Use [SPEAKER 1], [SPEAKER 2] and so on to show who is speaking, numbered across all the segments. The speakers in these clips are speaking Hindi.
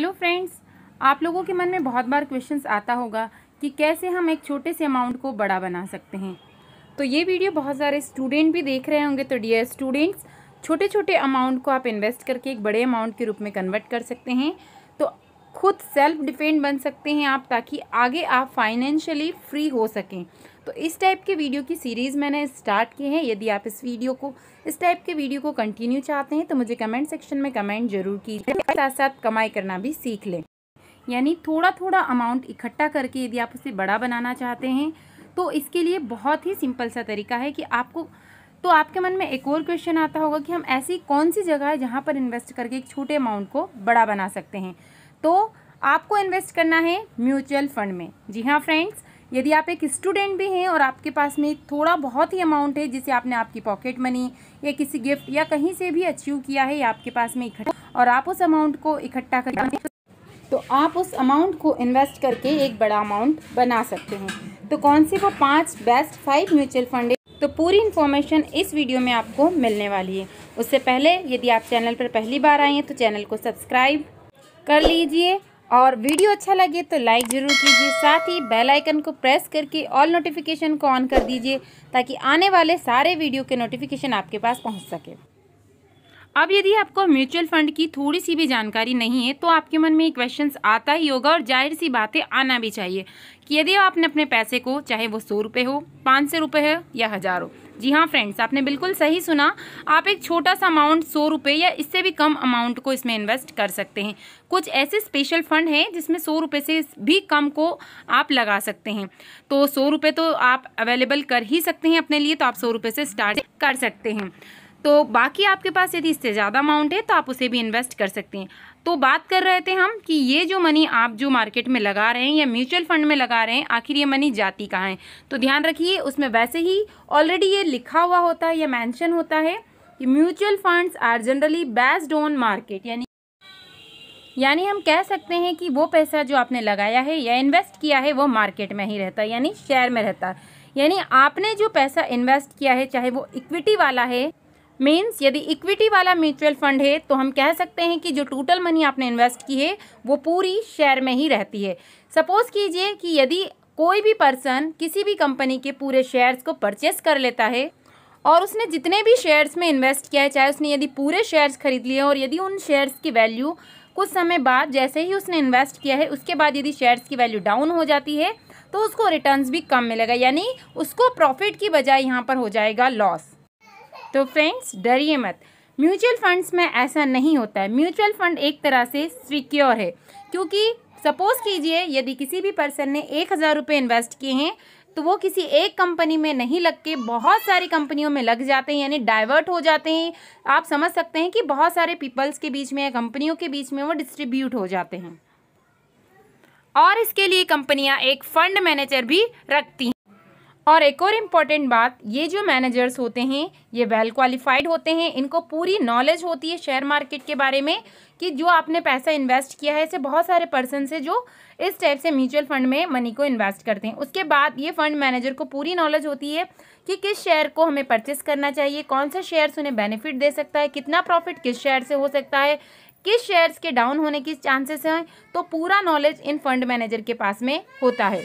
[SPEAKER 1] हेलो फ्रेंड्स आप लोगों के मन में बहुत बार क्वेश्चंस आता होगा कि कैसे हम एक छोटे से अमाउंट को बड़ा बना सकते हैं तो ये वीडियो बहुत सारे स्टूडेंट भी देख रहे होंगे तो डियर स्टूडेंट्स छोटे छोटे अमाउंट को आप इन्वेस्ट करके एक बड़े अमाउंट के रूप में कन्वर्ट कर सकते हैं खुद सेल्फ डिपेंड बन सकते हैं आप ताकि आगे आप फाइनेंशियली फ्री हो सकें तो इस टाइप के वीडियो की सीरीज़ मैंने स्टार्ट की है यदि आप इस वीडियो को इस टाइप के वीडियो को कंटिन्यू चाहते हैं तो मुझे कमेंट सेक्शन में कमेंट जरूर कीजिए साथ साथ कमाई करना भी सीख लें यानी थोड़ा थोड़ा अमाउंट इकट्ठा करके यदि आप उसे बड़ा बनाना चाहते हैं तो इसके लिए बहुत ही सिंपल सा तरीका है कि आपको तो आपके मन में एक और क्वेश्चन आता होगा कि हम ऐसी कौन सी जगह है जहाँ पर इन्वेस्ट करके एक छोटे अमाउंट को बड़ा बना सकते हैं तो आपको इन्वेस्ट करना है म्यूचुअल फंड में जी हाँ फ्रेंड्स यदि आप एक स्टूडेंट भी हैं और आपके पास में थोड़ा बहुत ही अमाउंट है जिसे आपने आपकी पॉकेट मनी या किसी गिफ्ट या कहीं से भी अचीव किया है या आपके पास में इकट्ठा और आप उस अमाउंट को इकट्ठा कर तो आप उस अमाउंट को इन्वेस्ट करके एक बड़ा अमाउंट बना सकते हैं तो कौन से वो पाँच बेस्ट फाइव म्यूचुअल फंड तो पूरी इन्फॉर्मेशन इस वीडियो में आपको मिलने वाली है उससे पहले यदि आप चैनल पर पहली बार आए हैं तो चैनल को सब्सक्राइब कर लीजिए और वीडियो अच्छा लगे तो लाइक ज़रूर कीजिए साथ ही बेल आइकन को प्रेस करके ऑल नोटिफिकेशन को ऑन कर दीजिए ताकि आने वाले सारे वीडियो के नोटिफिकेशन आपके पास पहुंच सके अब यदि आपको म्यूचुअल फंड की थोड़ी सी भी जानकारी नहीं है तो आपके मन में क्वेश्चन आता ही होगा और जाहिर सी बातें आना भी चाहिए कि यदि आपने अपने पैसे को चाहे वो सौ रुपये हो पाँच सौ रुपये हो या हज़ार हो जी हाँ फ्रेंड्स आपने बिल्कुल सही सुना आप एक छोटा सा अमाउंट सौ रुपये या इससे भी कम अमाउंट को इसमें इन्वेस्ट कर सकते हैं कुछ ऐसे स्पेशल फंड हैं जिसमें सौ रुपये से भी कम को आप लगा सकते हैं तो सौ रुपये तो आप अवेलेबल कर ही सकते हैं अपने लिए तो आप सौ रुपये से स्टार्ट कर सकते हैं तो बाकी आपके पास यदि इससे ज़्यादा अमाउंट है तो आप उसे भी इन्वेस्ट कर सकते हैं तो बात कर रहे थे हम कि ये जो मनी आप जो मार्केट में लगा रहे हैं या म्यूचुअल फंड में लगा रहे हैं आखिर ये मनी जाती कहाँ है तो ध्यान रखिए उसमें वैसे ही ऑलरेडी ये लिखा हुआ होता है या मैंशन होता है कि mutual funds are generally based on market यानी यानी हम कह सकते हैं कि वो पैसा जो आपने लगाया है या इन्वेस्ट किया है वो मार्केट में ही रहता है यानी शेयर में रहता है यानी आपने जो पैसा इन्वेस्ट किया है चाहे वो इक्विटी वाला है मीन्स यदि इक्विटी वाला म्यूचुअल फंड है तो हम कह सकते हैं कि जो टोटल मनी आपने इन्वेस्ट की है वो पूरी शेयर में ही रहती है सपोज़ कीजिए कि यदि कोई भी पर्सन किसी भी कंपनी के पूरे शेयर्स को परचेस कर लेता है और उसने जितने भी शेयर्स में इन्वेस्ट किया है चाहे उसने यदि पूरे शेयर्स खरीद लिए और यदि उन शेयर्स की वैल्यू कुछ समय बाद जैसे ही उसने इन्वेस्ट किया है उसके बाद यदि शेयर्स की वैल्यू डाउन हो जाती है तो उसको रिटर्न्स भी कम मिलेगा यानी उसको प्रॉफिट की बजाय यहाँ पर हो जाएगा लॉस तो फ्रेंड्स डरिए मत म्यूचुअल फंड्स में ऐसा नहीं होता है म्यूचुअल फंड एक तरह से सिक्योर है क्योंकि सपोज़ कीजिए यदि किसी भी पर्सन ने एक हज़ार रुपये इन्वेस्ट किए हैं तो वो किसी एक कंपनी में नहीं लग के बहुत सारी कंपनियों में लग जाते हैं यानी डाइवर्ट हो जाते हैं आप समझ सकते हैं कि बहुत सारे पीपल्स के बीच में या कंपनियों के बीच में वो डिस्ट्रीब्यूट हो जाते हैं और इसके लिए कंपनियां एक फ़ंड मैनेजर भी रखती हैं और एक और इम्पॉर्टेंट बात ये जो मैनेजर्स होते हैं ये वेल क्वालिफाइड होते हैं इनको पूरी नॉलेज होती है शेयर मार्केट के बारे में कि जो आपने पैसा इन्वेस्ट किया है ऐसे बहुत सारे पर्सन से जो इस टाइप से म्यूचुअल फंड में मनी को इन्वेस्ट करते हैं उसके बाद ये फंड मैनेजर को पूरी नॉलेज होती है कि किस शेयर को हमें परचेस करना चाहिए कौन सा शेयर्स उन्हें बेनिफिट दे सकता है कितना प्रॉफिट किस शेयर से हो सकता है किस शेयर्स के डाउन होने की चांसेस हैं तो पूरा नॉलेज इन फंड मैनेजर के पास में होता है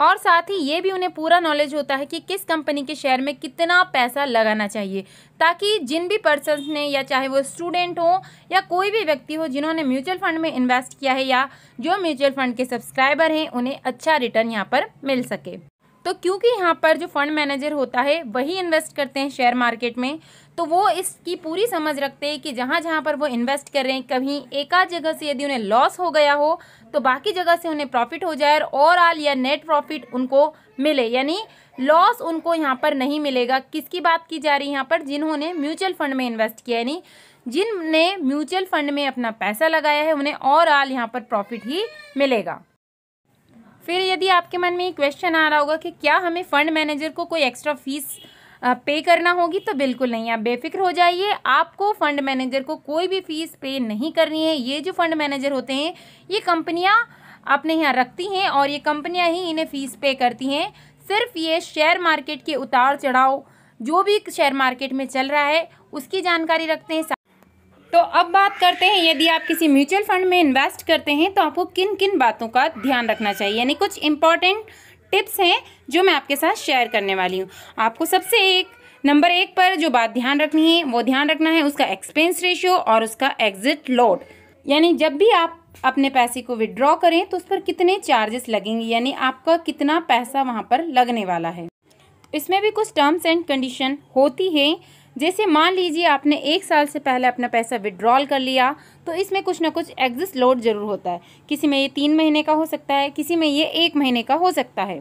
[SPEAKER 1] और साथ ही ये भी उन्हें पूरा नॉलेज होता है कि किस कंपनी के शेयर में कितना पैसा लगाना चाहिए ताकि जिन भी पर्सन ने या चाहे वो स्टूडेंट हो या कोई भी व्यक्ति हो जिन्होंने म्यूचुअल फंड में इन्वेस्ट किया है या जो म्यूचुअल फंड के सब्सक्राइबर हैं उन्हें अच्छा रिटर्न यहाँ पर मिल सके तो क्योंकि यहाँ पर जो फंड मैनेजर होता है वही इन्वेस्ट करते हैं शेयर मार्केट में तो वो इसकी पूरी समझ रखते हैं कि जहाँ जहाँ पर वो इन्वेस्ट कर रहे हैं कहीं एकाध जगह से यदि उन्हें लॉस हो गया हो तो बाकी जगह से उन्हें प्रॉफिट हो जाए और ओवरऑल या नेट प्रॉफिट उनको मिले यानी लॉस उनको यहाँ पर नहीं मिलेगा किसकी बात की जा रही है यहाँ पर जिन्होंने म्यूचुअल फंड में इन्वेस्ट किया यानी जिनने म्यूचुअल फंड में अपना पैसा लगाया है उन्हें ओवरऑल यहाँ पर प्रॉफिट ही मिलेगा फिर यदि आपके मन में ये क्वेश्चन आ रहा होगा कि क्या हमें फ़ंड मैनेजर को कोई एक्स्ट्रा फीस पे करना होगी तो बिल्कुल नहीं आप बेफिक्र हो जाइए आपको फंड मैनेजर को कोई भी फीस पे नहीं करनी है ये जो फंड मैनेजर होते हैं ये कंपनियाँ अपने यहाँ रखती हैं और ये कंपनियाँ ही इन्हें फ़ीस पे करती हैं सिर्फ ये शेयर मार्केट के उतार चढ़ाव जो भी शेयर मार्केट में चल रहा है उसकी जानकारी रखते हैं तो अब बात करते हैं यदि आप किसी म्यूचुअल फंड में इन्वेस्ट करते हैं तो आपको किन किन बातों का ध्यान रखना चाहिए यानी कुछ इम्पॉर्टेंट टिप्स हैं जो मैं आपके साथ शेयर करने वाली हूँ आपको सबसे एक नंबर एक पर जो बात ध्यान रखनी है वो ध्यान रखना है उसका एक्सपेंस रेशियो और उसका एग्जिट लोड यानी जब भी आप अपने पैसे को विड्रॉ करें तो उस पर कितने चार्जेस लगेंगे यानी आपका कितना पैसा वहाँ पर लगने वाला है इसमें भी कुछ टर्म्स एंड कंडीशन होती है जैसे मान लीजिए आपने एक साल से पहले अपना पैसा विड्रॉल कर लिया तो इसमें कुछ ना कुछ एग्जिस्ट लोड जरूर होता है किसी में ये तीन महीने का हो सकता है किसी में ये एक महीने का हो सकता है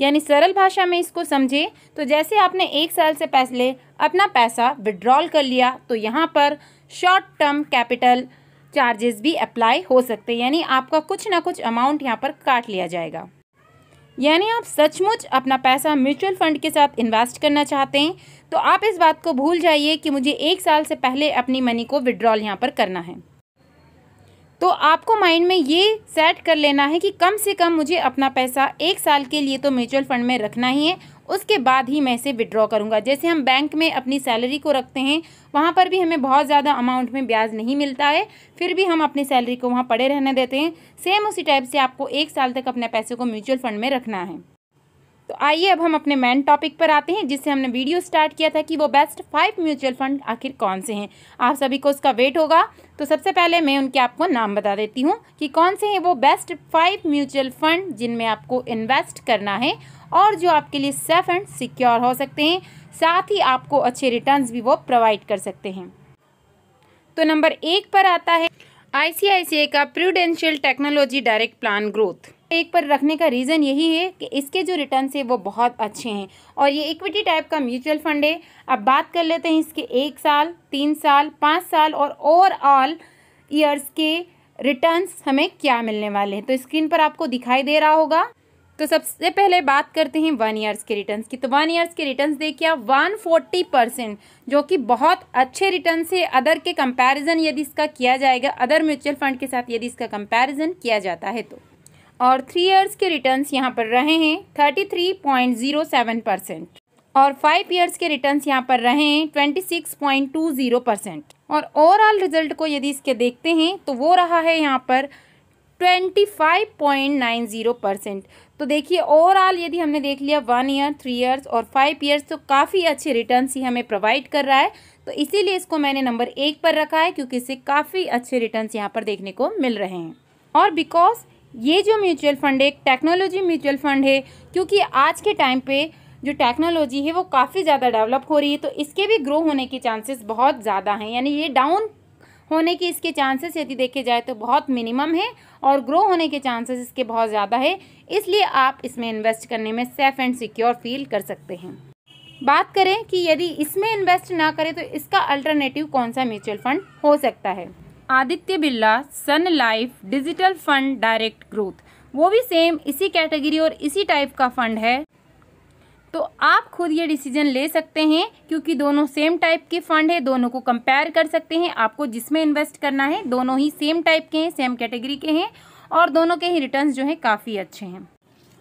[SPEAKER 1] यानी सरल भाषा में इसको समझे तो जैसे आपने एक साल से पहले अपना पैसा विड्रॉल कर लिया तो यहाँ पर शॉर्ट टर्म कैपिटल चार्जेस भी अप्लाई हो सकते हैं यानी आपका कुछ ना कुछ अमाउंट यहाँ पर काट लिया जाएगा यानी आप सचमुच अपना पैसा म्यूचुअल फंड के साथ इन्वेस्ट करना चाहते हैं तो आप इस बात को भूल जाइए कि मुझे एक साल से पहले अपनी मनी को विड्रॉल यहाँ पर करना है तो आपको माइंड में ये सेट कर लेना है कि कम से कम मुझे अपना पैसा एक साल के लिए तो म्यूचुअल फंड में रखना ही है उसके बाद ही मैं इसे विड्रॉ करूँगा जैसे हम बैंक में अपनी सैलरी को रखते हैं वहाँ पर भी हमें बहुत ज़्यादा अमाउंट में ब्याज नहीं मिलता है फिर भी हम अपनी सैलरी को वहाँ पड़े रहने देते हैं सेम उसी टाइप से आपको एक साल तक अपने पैसे को म्यूचुअल फंड में रखना है तो आइए अब हम अपने मेन टॉपिक पर आते हैं जिससे हमने वीडियो स्टार्ट किया था कि वो बेस्ट फाइव म्यूचुअल फंड आखिर कौन से हैं आप सभी को उसका वेट होगा तो सबसे पहले मैं उनके आपको नाम बता देती हूँ कि कौन से हैं वो बेस्ट फाइव म्यूचुअल फंड जिनमें आपको इन्वेस्ट करना है और जो आपके लिए सेफ एंड सिक्योर हो सकते हैं साथ ही आपको अच्छे रिटर्न्स भी वो प्रोवाइड कर सकते हैं तो नंबर एक पर आता है आईसीआईसीआई का Prudential Technology Direct Plan Growth एक पर रखने का रीज़न यही है कि इसके जो रिटर्न है वो बहुत अच्छे हैं और ये इक्विटी टाइप का म्यूचुअल फंड है अब बात कर लेते हैं इसके एक साल तीन साल पाँच साल और ओवरऑल ईयर्स के रिटर्न्स हमें क्या मिलने वाले हैं तो स्क्रीन पर आपको दिखाई दे रहा होगा तो सबसे पहले बात करते हैं वन ईयर्स के रिटर्न्स की तो वन ईयर्स के रिटर्न्स देखिए वन फोर्टी परसेंट जो कि बहुत अच्छे रिटर्न से अदर के कंपैरिजन यदि इसका किया जाएगा अदर म्यूचुअल फंड के साथ यदि इसका कंपैरिजन किया जाता है तो और थ्री ईयर्स के रिटर्न्स यहाँ पर रहे हैं thirty three point zero seven percent और फाइव ईयर्स के रिटर्न्स यहाँ पर रहे हैं twenty six point two zero percent और ओवरऑल रिजल्ट को यदि इसके देखते हैं तो वो रहा है यहाँ पर twenty five point nine zero percent तो देखिए ओवरऑल यदि हमने देख लिया वन ईयर थ्री ईयर्स और फाइव ईयर्स तो काफ़ी अच्छे रिटर्न ही हमें प्रोवाइड कर रहा है तो इसीलिए इसको मैंने नंबर एक पर रखा है क्योंकि इससे काफ़ी अच्छे रिटर्न यहाँ पर देखने को मिल रहे हैं और बिकॉज ये जो म्यूचुअल फंड है टेक्नोलॉजी म्यूचुअल फंड है क्योंकि आज के टाइम पे जो टेक्नोलॉजी है वो काफ़ी ज़्यादा डेवलप हो रही है तो इसके भी ग्रो होने के चांसेस बहुत ज़्यादा हैं यानी ये डाउन होने के इसके चांसेस यदि देखे जाए तो बहुत मिनिमम है और ग्रो होने के चांसेस इसके बहुत ज़्यादा है इसलिए आप इसमें इन्वेस्ट करने में सेफ़ एंड सिक्योर फील कर सकते हैं बात करें कि यदि इसमें इन्वेस्ट ना करें तो इसका अल्टरनेटिव कौन सा म्यूचुअल फंड हो सकता है Aditya Birla Sun Life Digital Fund direct Growth वो भी सेम इसी कैटेगरी और इसी टाइप का फंड है तो आप खुद ये डिसीजन ले सकते हैं क्योंकि दोनों सेम टाइप के फंड है दोनों को कंपेयर कर सकते हैं आपको जिसमें इन्वेस्ट करना है दोनों ही सेम टाइप के हैं सेम कैटेगरी के हैं और दोनों के ही रिटर्न्स जो हैं काफ़ी अच्छे हैं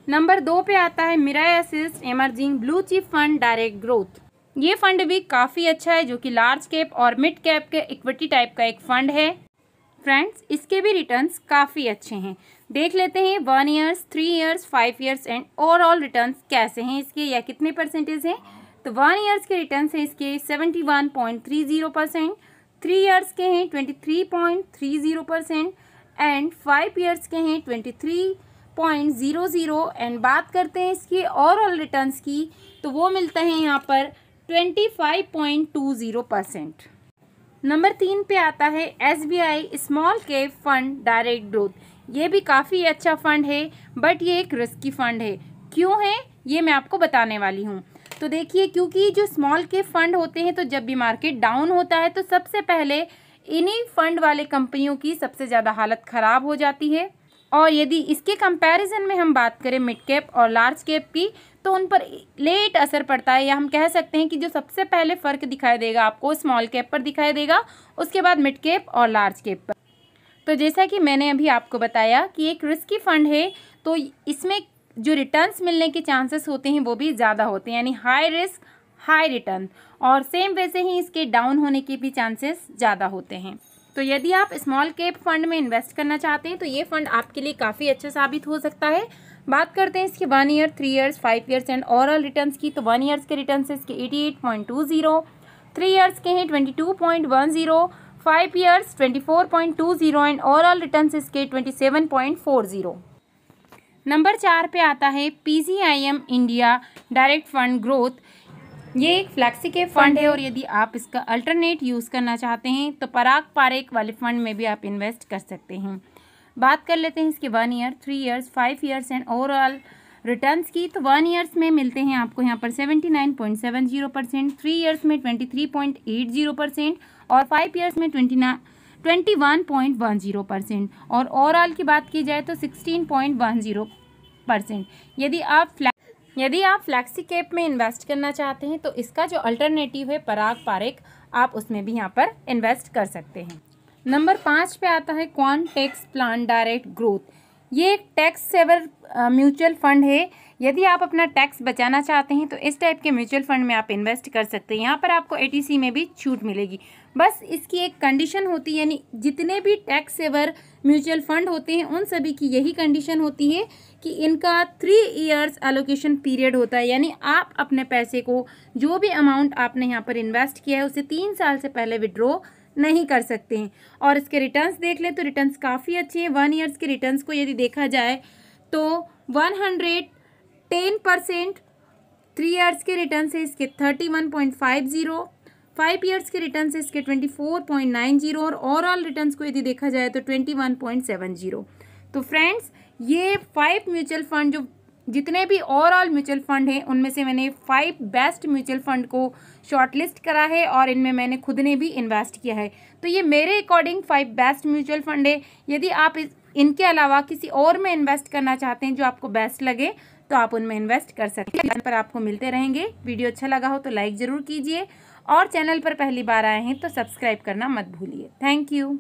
[SPEAKER 1] नंबर दो पे आता है Mirae Asset Emerging Blue Chip Fund direct growth ये फंड भी काफ़ी अच्छा है जो कि लार्ज कैप और मिड कैप के इक्विटी टाइप का एक फंड है फ्रेंड्स इसके भी रिटर्न्स काफ़ी अच्छे हैं देख लेते हैं one years three years five years and overall return कैसे हैं इसके या कितने परसेंटेज हैं तो वन ईयर्स के रिटर्न हैं इसके seventy one point three zero percent three years के हैं twenty three point three zero percent and five years के हैं twenty three point zero zero and बात करते हैं इसके ओवरऑल रिटर्न की तो वो मिलता है यहाँ पर twenty five point two zero percent number तीन पे आता है एस बी आई स्मॉल के फंड डायरेक्ट ग्रोथ ये भी काफ़ी अच्छा फ़ंड है बट ये एक रिस्की फ़ंड है क्यों है ये मैं आपको बताने वाली हूँ तो देखिए क्योंकि जो स्मॉल के फ़ंड होते हैं तो जब भी मार्केट डाउन होता है तो सबसे पहले इन्हीं फ़ंड वाले कंपनियों की सबसे ज़्यादा हालत ख़राब हो जाती है और यदि इसके कंपैरिजन में हम बात करें मिड कैप और लार्ज कैप की तो उन पर लेट असर पड़ता है या हम कह सकते हैं कि जो सबसे पहले फ़र्क दिखाई देगा आपको स्मॉल कैप पर दिखाई देगा उसके बाद मिड कैप और लार्ज कैप पर तो जैसा कि मैंने अभी आपको बताया कि एक रिस्की फंड है तो इसमें जो रिटर्न्स मिलने के चांसेस होते हैं वो भी ज़्यादा होते हैं यानी हाई रिस्क हाई रिटर्न और सेम वैसे ही इसके डाउन होने के भी चांसेस ज़्यादा होते हैं तो यदि आप स्मॉल कैप फंड में इन्वेस्ट करना चाहते हैं तो ये फंड आपके लिए काफ़ी अच्छा साबित हो सकता है बात करते हैं इसके one year three years five years and overall returns की तो वन ईयर्स के रिटर्न्स इसके eighty eight point two zero three years के हैं twenty two point one zero five years twenty four point two zero and overall return इसके twenty seven point four zero number चार पे आता है PGIM India Direct Fund Growth ये एक फ्लैक्सी के फंड है और यदि आप इसका अल्टरनेट यूज़ करना चाहते हैं तो पराग पारेक वाले फंड में भी आप इन्वेस्ट कर सकते हैं बात कर लेते हैं इसके one year three years five years and overall returns की तो वन ईयर्स में मिलते हैं आपको यहाँ पर seventy nine point seven zero percent three years में twenty three point eight zero percent और फाइव ईयर्स में ट्वेंटी ना twenty one point one zero percent और ओवरऑल की बात की जाए तो sixteen point one zero percent यदि आप फ्लैग यदि आप फ्लैक्सी कैप में इन्वेस्ट करना चाहते हैं तो इसका जो अल्टरनेटिव है पराग पारेक आप उसमें भी यहाँ पर इन्वेस्ट कर सकते हैं नंबर पाँच पे आता है Quant Tax Plan Direct growth ये एक टैक्स सेवर म्यूचुअल फंड है यदि आप अपना टैक्स बचाना चाहते हैं तो इस टाइप के म्यूचुअल फंड में आप इन्वेस्ट कर सकते हैं यहाँ पर आपको एटीसी में भी छूट मिलेगी बस इसकी एक कंडीशन होती है यानी जितने भी टैक्स सेवर म्यूचुअल फंड होते हैं उन सभी की यही कंडीशन होती है कि इनका थ्री ईयर्स एलोकेशन पीरियड होता है यानी आप अपने पैसे को जो भी अमाउंट आपने यहाँ पर इन्वेस्ट किया है उसे तीन साल से पहले विड्रॉ नहीं कर सकते हैं और इसके रिटर्न्स देख लें तो रिटर्न्स काफ़ी अच्छे हैं वन ईयर्स के रिटर्न्स को यदि देखा जाए तो one hundred ten percent three years के रिटर्न है इसके thirty one point five zero five years के रिटर्न से इसके twenty four point nine zero और ओवरऑल रिटर्न को यदि देखा जाए तो twenty one point seven zero तो फ्रेंड्स ये फाइव म्यूचुअल फंड जो जितने भी ओवरऑल म्यूचुअल फंड हैं उनमें से मैंने फाइव बेस्ट म्यूचुअल फंड को शॉर्टलिस्ट करा है और इनमें मैंने खुद ने भी इन्वेस्ट किया है तो ये मेरे according five best mutual fund है यदि आप इस इनके अलावा किसी और में इन्वेस्ट करना चाहते हैं जो आपको बेस्ट लगे तो आप उनमें इन्वेस्ट कर सकते हैं पर आपको मिलते रहेंगे वीडियो अच्छा लगा हो तो लाइक ज़रूर कीजिए और चैनल पर पहली बार आए हैं तो सब्सक्राइब करना मत भूलिए थैंक यू